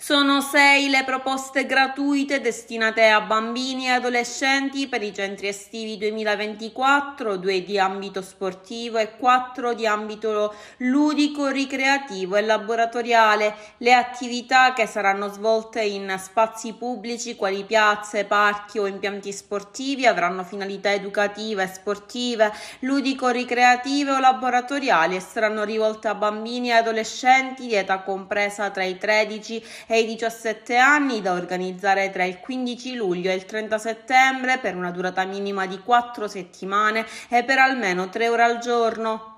Sono sei le proposte gratuite destinate a bambini e adolescenti per i centri estivi 2024, due di ambito sportivo e quattro di ambito ludico, ricreativo e laboratoriale. Le attività che saranno svolte in spazi pubblici quali piazze, parchi o impianti sportivi avranno finalità educative, sportive, ludico-ricreative o laboratoriali e saranno rivolte a bambini e adolescenti di età compresa tra i 13 e e i 17 anni da organizzare tra il 15 luglio e il 30 settembre per una durata minima di 4 settimane e per almeno 3 ore al giorno.